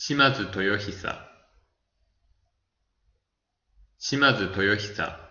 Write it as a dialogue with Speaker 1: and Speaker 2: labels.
Speaker 1: 島津豊久島津豊久